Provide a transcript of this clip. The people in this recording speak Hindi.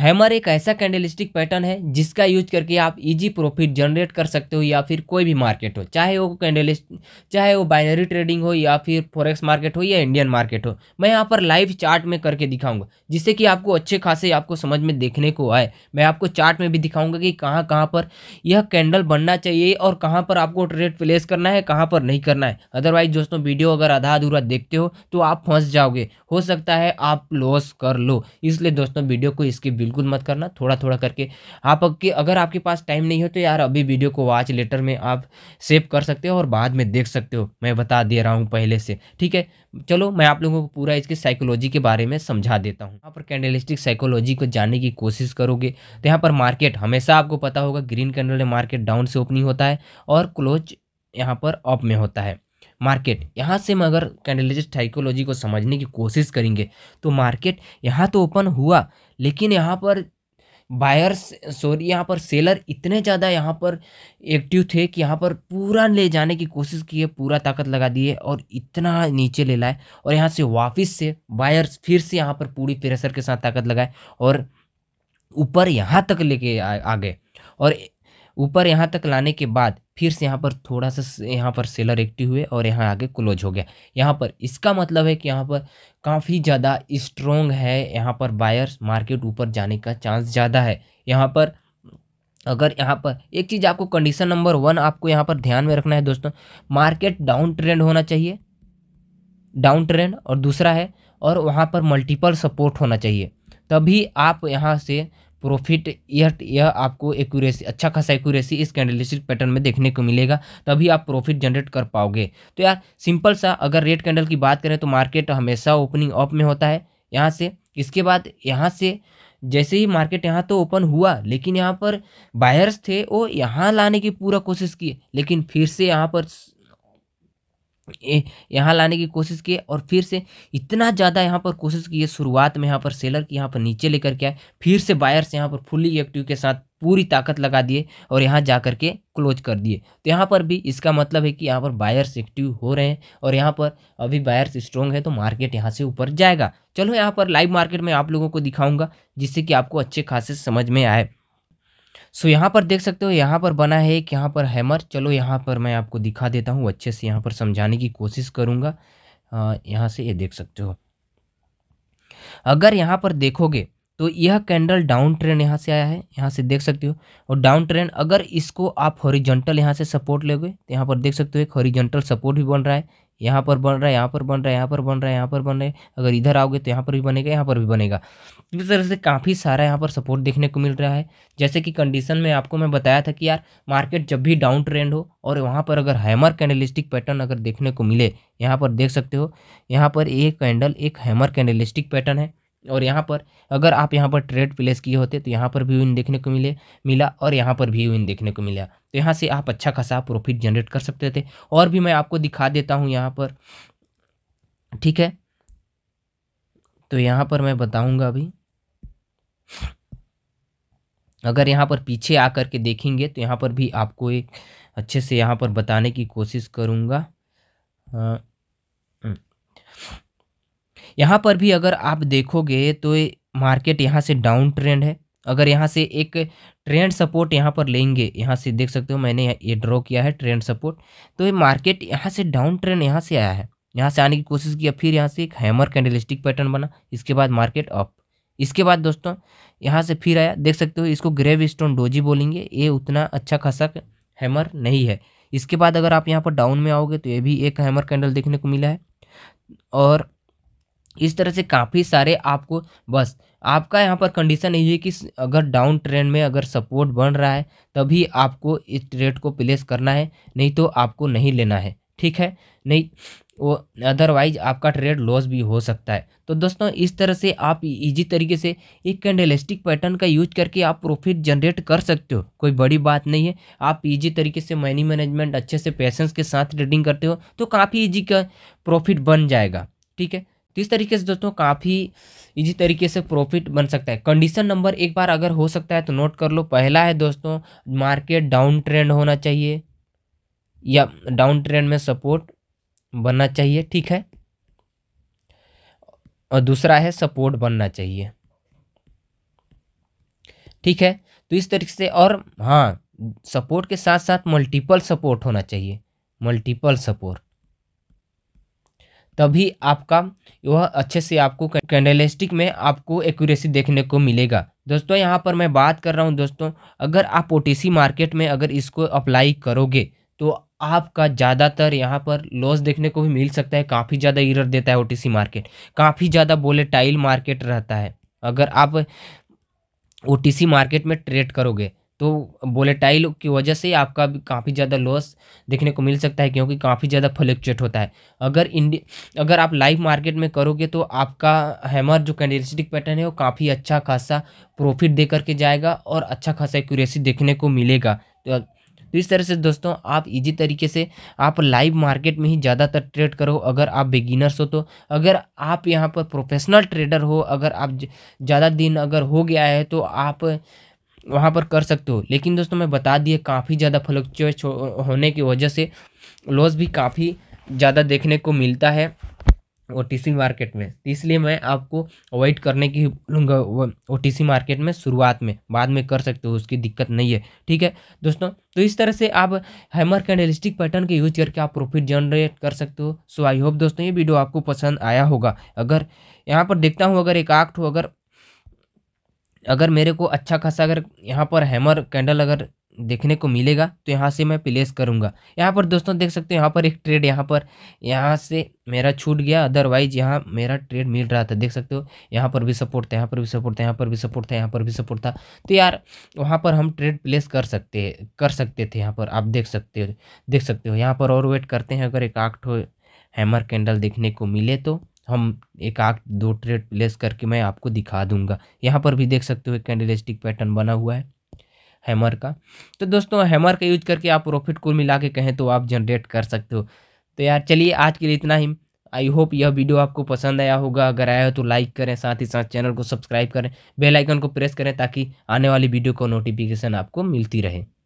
हैमर एक ऐसा कैंडलस्टिक पैटर्न है जिसका यूज करके आप इजी प्रॉफिट जनरेट कर सकते हो या फिर कोई भी मार्केट हो चाहे वो कैंडलिस्ट चाहे वो बाइनरी ट्रेडिंग हो या फिर फॉरेक्स मार्केट हो या इंडियन मार्केट हो मैं यहाँ पर लाइव चार्ट में करके दिखाऊंगा जिससे कि आपको अच्छे खासे आपको समझ में देखने को आए मैं आपको चार्ट में भी दिखाऊँगा कि कहाँ कहाँ पर यह कैंडल बनना चाहिए और कहाँ पर आपको ट्रेड प्लेस करना है कहाँ पर नहीं करना है अदरवाइज दोस्तों वीडियो अगर आधा अधूरा देखते हो तो आप फंस जाओगे हो सकता है आप लॉस कर लो इसलिए दोस्तों वीडियो को इसकी बिल्कुल मत करना थोड़ा थोड़ा करके आप के अगर आपके पास टाइम नहीं हो तो यार अभी वीडियो को वॉच लेटर में आप सेव कर सकते हो और बाद में देख सकते हो मैं बता दे रहा हूँ पहले से ठीक है चलो मैं आप लोगों को पूरा इसके साइकोलॉजी के बारे में समझा देता हूँ यहाँ पर कैंडलिस्टिक साइकोलॉजी को जानने की कोशिश करोगे तो यहाँ पर मार्केट हमेशा आपको पता होगा ग्रीन कैंडल मार्केट डाउन से ओपनिंग होता है और क्लोज यहाँ पर अप में होता है मार्केट यहाँ से हम अगर कैंडलिस्ट साइकोलॉजी को समझने की कोशिश करेंगे तो मार्केट यहाँ तो ओपन हुआ लेकिन यहाँ पर बायर्स सॉरी यहाँ पर सेलर इतने ज़्यादा यहाँ पर एक्टिव थे कि यहाँ पर पूरा ले जाने की कोशिश की है पूरा ताकत लगा दी है और इतना नीचे ले लाए और यहाँ से वापस से बायर्स फिर से यहाँ पर पूरी प्रेशर के साथ ताकत लगाए और ऊपर यहाँ तक लेके आ, आ गए और ऊपर यहाँ तक लाने के बाद फिर से यहाँ पर थोड़ा सा यहाँ पर सेलर एक्टिव हुए और यहाँ आगे क्लोज हो गया यहाँ पर इसका मतलब है कि यहाँ पर काफ़ी ज़्यादा स्ट्रोंग है यहाँ पर बायर्स मार्केट ऊपर जाने का चांस ज़्यादा है यहाँ पर अगर यहाँ पर एक चीज़ आपको कंडीशन नंबर वन आपको यहाँ पर ध्यान में रखना है दोस्तों मार्केट डाउन ट्रेंड होना चाहिए डाउन ट्रेंड और दूसरा है और वहाँ पर मल्टीपल सपोर्ट होना चाहिए तभी आप यहाँ से प्रॉफिट यह यह आपको एक्यूरेसी अच्छा खासा एक्यूरेसी इस कैंडलिस्टिक पैटर्न में देखने को मिलेगा तभी आप प्रॉफिट जनरेट कर पाओगे तो यार सिंपल सा अगर रेड कैंडल की बात करें तो मार्केट हमेशा ओपनिंग अप में होता है यहाँ से इसके बाद यहाँ से जैसे ही मार्केट यहाँ तो ओपन हुआ लेकिन यहाँ पर बायर्स थे वो यहाँ लाने की पूरा कोशिश की लेकिन फिर से यहाँ पर यहाँ लाने की कोशिश किए और फिर से इतना ज़्यादा यहाँ पर कोशिश की है शुरुआत में यहाँ पर सेलर की यहाँ पर नीचे लेकर के आए फिर से बायर्स यहाँ पर फुल्ली एक्टिव के साथ पूरी ताकत लगा दिए और यहाँ जा कर के क्लोज कर दिए तो यहाँ पर भी इसका मतलब है कि यहाँ पर बायर्स एक्टिव हो रहे हैं और यहाँ पर अभी बायर्स स्ट्रॉन्ग है तो मार्केट यहाँ से ऊपर जाएगा चलो यहाँ पर लाइव मार्केट में आप लोगों को दिखाऊँगा जिससे कि आपको अच्छे खासे समझ में आए सो so, यहाँ पर देख सकते हो यहाँ पर बना है एक यहाँ पर हैमर चलो यहाँ पर मैं आपको दिखा देता हूँ अच्छे से यहाँ पर समझाने की कोशिश करूँगा यहाँ से ये देख सकते हो अगर यहाँ पर देखोगे तो यह कैंडल डाउन ट्रेंड यहाँ से आया है यहाँ से देख सकते हो और डाउन ट्रेंड अगर इसको आप हॉरिजेंटल यहाँ से सपोर्ट लोगे तो यहाँ पर देख सकते हो एक हॉरिजेंटल सपोर्ट भी बन रहा है यहाँ पर बन रहा है यहाँ पर बन रहा है यहाँ पर बन रहा है यहाँ पर बन रहा है अगर इधर आओगे तो यहाँ पर भी बनेगा यहाँ पर भी बनेगा इस तरह से काफ़ी सारा यहाँ पर सपोर्ट देखने को मिल रहा है जैसे कि कंडीशन में आपको मैं बताया था कि यार मार्केट जब भी डाउन ट्रेंड हो और वहाँ पर अगर हैमर कैंडलिस्टिक पैटर्न अगर देखने को मिले यहाँ पर देख सकते हो यहाँ पर एक कैंडल एक हैमर कैंडलिस्टिक पैटर्न है और यहाँ पर अगर आप यहाँ पर ट्रेड प्लेस किए होते तो यहाँ पर भी विन देखने को मिले मिला और यहाँ पर भी विन देखने को मिला तो यहाँ से आप अच्छा खासा प्रॉफिट जनरेट कर सकते थे और भी मैं आपको दिखा देता हूँ यहाँ पर ठीक है तो यहाँ पर मैं बताऊँगा अभी अगर यहाँ पर पीछे आकर के देखेंगे तो यहाँ पर भी आपको एक अच्छे से यहाँ पर बताने की कोशिश करूँगा हाँ, हम्म। यहाँ पर भी अगर आप देखोगे तो मार्केट यहाँ से डाउन ट्रेंड है अगर यहाँ से एक ट्रेंड सपोर्ट यहाँ पर लेंगे यहाँ से देख सकते हो मैंने ये ड्रॉ किया है ट्रेंड सपोर्ट तो ये मार्केट यहाँ से डाउन ट्रेंड यहाँ से आया है यहाँ से आने की कोशिश किया फिर यहाँ से एक हैमर कैंडलिस्टिक पैटर्न बना इसके बाद मार्केट अप इसके बाद दोस्तों यहाँ से फिर आया देख सकते हो इसको ग्रेव स्टोन डोजी बोलेंगे ये उतना अच्छा खासा हैमर नहीं है इसके बाद अगर आप यहाँ पर डाउन में आओगे तो ये भी एक हैमर कैंडल देखने को मिला है और इस तरह से काफ़ी सारे आपको बस आपका यहाँ पर कंडीशन यही है कि अगर डाउन ट्रेंड में अगर सपोर्ट बन रहा है तभी आपको इस ट्रेड को प्लेस करना है नहीं तो आपको नहीं लेना है ठीक है नहीं वो अदरवाइज आपका ट्रेड लॉस भी हो सकता है तो दोस्तों इस तरह से आप इजी तरीके से एक कैंडलिस्टिक पैटर्न का यूज करके आप प्रॉफिट जनरेट कर सकते हो कोई बड़ी बात नहीं है आप इजी तरीके से मनी मैनेजमेंट अच्छे से पैसेंस के साथ ट्रेडिंग करते हो तो काफ़ी इजी का प्रॉफिट बन जाएगा ठीक है तो इस तरीके से दोस्तों काफ़ी इजी तरीके से प्रॉफिट बन सकता है कंडीशन नंबर एक बार अगर हो सकता है तो नोट कर लो पहला है दोस्तों मार्केट डाउन ट्रेंड होना चाहिए या डाउन ट्रेंड में सपोर्ट बनना चाहिए ठीक है और दूसरा है सपोर्ट बनना चाहिए ठीक है तो इस तरीके से और हाँ सपोर्ट के साथ साथ मल्टीपल सपोर्ट होना चाहिए मल्टीपल सपोर्ट तभी आपका वह अच्छे से आपको कैंडलिस्टिक में आपको एक्यूरेसी देखने को मिलेगा दोस्तों यहाँ पर मैं बात कर रहा हूँ दोस्तों अगर आप ओ मार्केट में अगर इसको अप्लाई करोगे तो आपका ज़्यादातर यहाँ पर लॉस देखने को भी मिल सकता है काफ़ी ज़्यादा इरर देता है ओ मार्केट काफ़ी ज़्यादा बोलेटाइल मार्केट रहता है अगर आप ओ मार्केट में ट्रेड करोगे तो वोलेटाइल की वजह से आपका काफ़ी ज़्यादा लॉस देखने को मिल सकता है क्योंकि काफ़ी ज़्यादा फ्लक्चुएट होता है अगर इंडी अगर आप लाइव मार्केट में करोगे तो आपका हैमर जो कैंडलिस्टिक पैटर्न है वो काफ़ी अच्छा खासा प्रॉफिट दे करके जाएगा और अच्छा खासा एक्यूरेसी देखने को मिलेगा तो तो इस तरह से दोस्तों आप इजी तरीके से आप लाइव मार्केट में ही ज़्यादातर ट्रेड करो अगर आप बिगिनर्स हो तो अगर आप यहाँ पर प्रोफेशनल ट्रेडर हो अगर आप ज़्यादा दिन अगर हो गया है तो आप वहाँ पर कर सकते हो लेकिन दोस्तों मैं बता दिए काफ़ी ज़्यादा फ्लक्चुएट होने की वजह से लॉस भी काफ़ी ज़्यादा देखने को मिलता है ओ मार्केट में इसलिए मैं आपको अवॉइड करने की बोलूँगा ओ मार्केट में शुरुआत में बाद में कर सकते हो उसकी दिक्कत नहीं है ठीक है दोस्तों तो इस तरह से आप हैमर कैंडलिस्टिक पैटर्न के यूज करके आप प्रॉफिट जनरेट कर सकते हो सो आई होप दोस्तों ये वीडियो आपको पसंद आया होगा अगर यहाँ पर देखता हूँ अगर एक आठ हो अगर अगर मेरे को अच्छा खासा अगर यहाँ पर हैमर कैंडल अगर देखने को मिलेगा तो यहाँ से मैं प्लेस करूँगा यहाँ पर दोस्तों देख सकते हो यहाँ पर एक ट्रेड यहाँ पर यहाँ से मेरा छूट गया अदरवाइज यहाँ मेरा ट्रेड मिल रहा था देख सकते हो यहाँ पर भी सपोर्ट था यहाँ पर भी सपोर्ट था यहाँ पर भी सपोर्ट था यहाँ पर भी सपोर्ट था तो यार वहाँ पर हम ट्रेड प्लेस कर सकते हैं कर सकते थे यहाँ पर आप देख सकते हो देख सकते हो यहाँ पर और वेट करते हैं अगर एक आठ हैमर कैंडल देखने को मिले तो हम एक आठ दो ट्रेड प्लेस करके मैं आपको दिखा दूंगा यहाँ पर भी देख सकते हो कैंडल स्टिक पैटर्न बना हुआ है हैमर का तो दोस्तों हैमर का यूज करके आप प्रॉफिट कुल मिला के कहें तो आप जनरेट कर सकते हो तो यार चलिए आज के लिए इतना ही आई होप यह वीडियो आपको पसंद आया होगा अगर आया हो तो लाइक करें साथ ही साथ चैनल को सब्सक्राइब करें बेल आइकन को प्रेस करें ताकि आने वाली वीडियो को नोटिफिकेशन आपको मिलती रहे